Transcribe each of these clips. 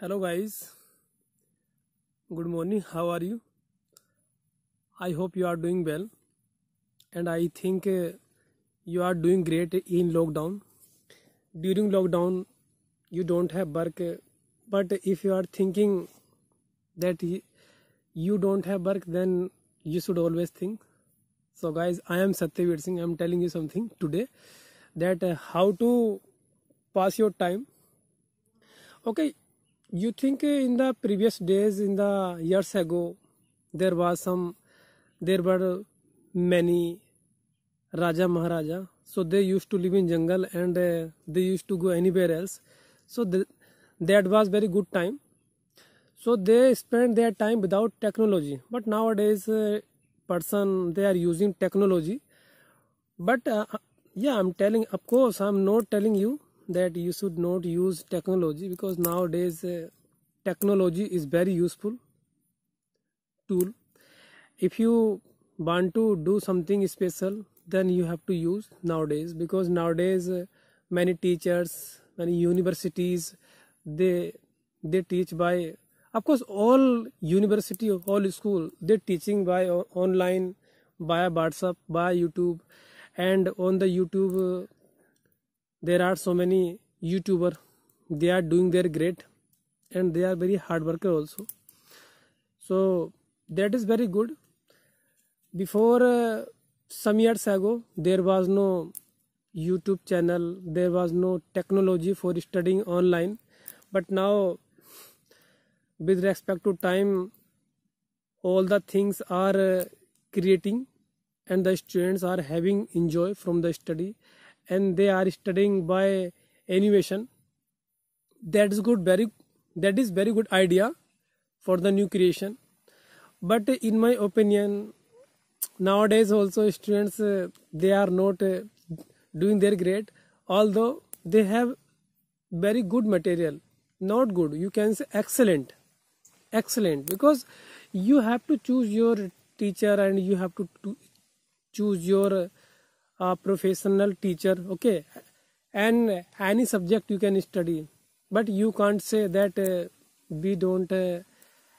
hello guys good morning how are you i hope you are doing well and i think uh, you are doing great in lockdown during lockdown you don't have work but if you are thinking that you don't have work then you should always think so guys i am satyavir singh i'm telling you something today that uh, how to pass your time okay you think in the previous days in the years ago there was some there were many raja maharaja so they used to live in jungle and uh, they used to go anywhere else so the, that was very good time so they spent their time without technology but nowadays uh, person they are using technology but uh, uh yeah i'm telling of course i'm not telling you that you should not use technology because nowadays uh, technology is very useful tool if you want to do something special then you have to use nowadays because nowadays uh, many teachers many universities they they teach by of course all university all school they teaching by online by whatsapp by youtube and on the youtube uh, there are so many youtuber they are doing their great and they are very hard worker also so that is very good before uh, some years ago there was no youtube channel there was no technology for studying online but now with respect to time all the things are uh, creating and the students are having enjoy from the study and they are studying by animation that is good very that is very good idea for the new creation but in my opinion nowadays also students uh, they are not uh, doing their grade although they have very good material not good you can say excellent excellent because you have to choose your teacher and you have to, to choose your a professional teacher okay and any subject you can study but you can't say that uh, we don't uh,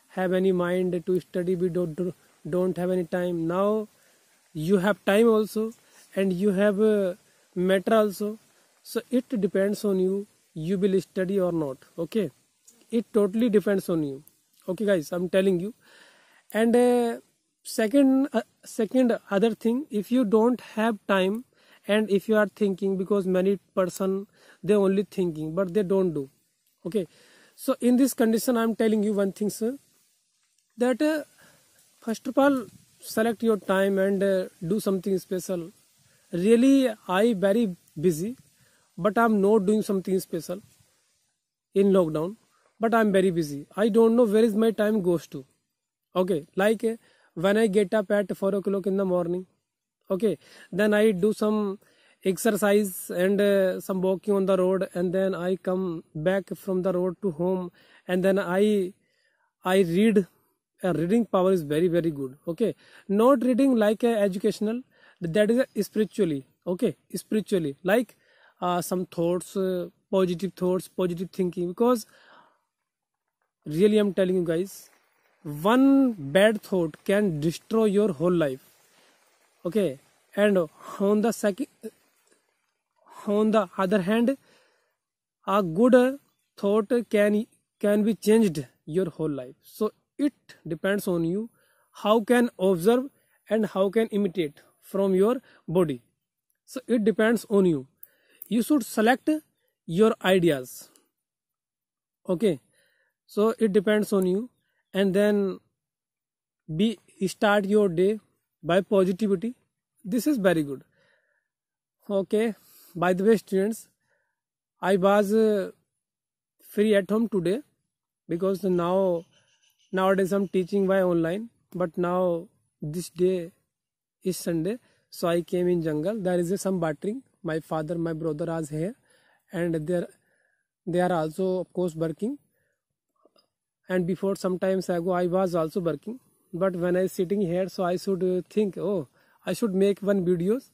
have any mind to study we don't don't have any time now you have time also and you have uh, matter also so it depends on you you will study or not okay it totally depends on you okay guys i'm telling you and uh, second uh, second other thing if you don't have time and if you are thinking because many person they only thinking but they don't do okay so in this condition i am telling you one thing sir that uh, first of all select your time and uh, do something special really i very busy but i'm not doing something special in lockdown but i'm very busy i don't know where is my time goes to okay like uh, when i get up at 4 o'clock in the morning okay then i do some exercise and uh, some walking on the road and then i come back from the road to home and then i i read A uh, reading power is very very good okay not reading like a educational that is spiritually okay spiritually like uh, some thoughts uh, positive thoughts positive thinking because really i'm telling you guys one bad thought can destroy your whole life okay and on the second on the other hand a good thought can can be changed your whole life so it depends on you how can observe and how can imitate from your body so it depends on you you should select your ideas okay so it depends on you and then be start your day by positivity this is very good okay by the way students i was uh, free at home today because now nowadays i'm teaching by online but now this day is sunday so i came in jungle there is a, some bartering my father my brother are here and they are they are also of course working and before sometimes ago i was also working but when i sitting here so i should think oh i should make one videos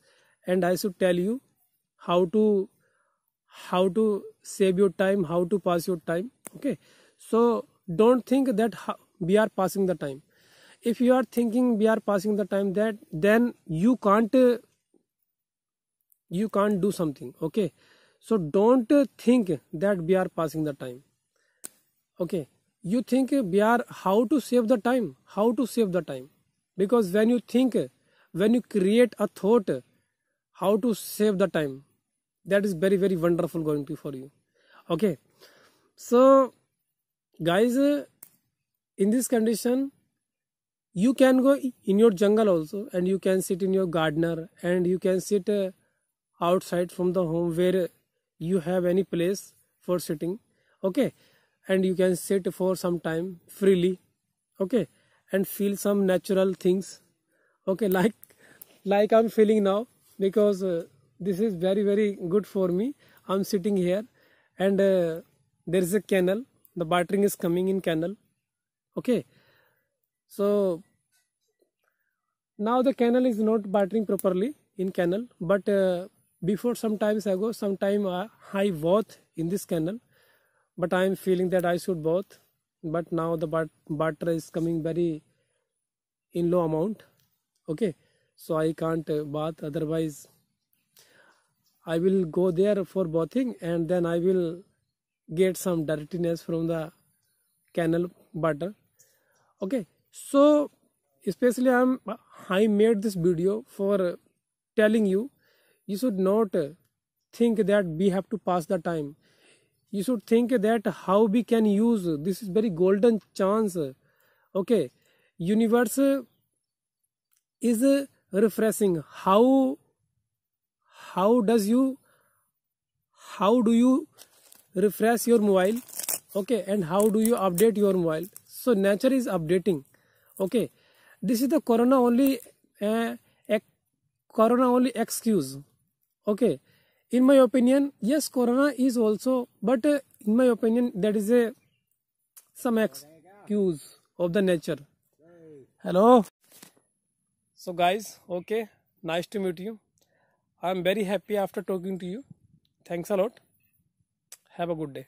and i should tell you how to how to save your time how to pass your time okay so don't think that we are passing the time if you are thinking we are passing the time that then you can't you can't do something okay so don't think that we are passing the time okay you think are how to save the time how to save the time because when you think when you create a thought how to save the time that is very very wonderful going to be for you okay so guys in this condition you can go in your jungle also and you can sit in your gardener and you can sit uh, outside from the home where you have any place for sitting okay and you can sit for some time freely okay and feel some natural things okay like like i'm feeling now because uh, this is very very good for me i'm sitting here and uh, there is a canal the watering is coming in canal okay so now the canal is not watering properly in canal but uh, before some times ago sometime uh, i watched in this canal but i am feeling that i should both but now the but- butter is coming very in low amount okay so i can't uh, bath otherwise i will go there for bathing and then i will get some dirtiness from the canal butter okay so especially i'm i made this video for telling you you should not uh, think that we have to pass the time you should think that how we can use this is very golden chance okay universe is refreshing how how does you how do you refresh your mobile okay and how do you update your mobile so nature is updating okay this is the corona only uh, corona only excuse okay in my opinion yes corona is also but uh, in my opinion that is a some excuse of the nature hello so guys okay nice to meet you i am very happy after talking to you thanks a lot have a good day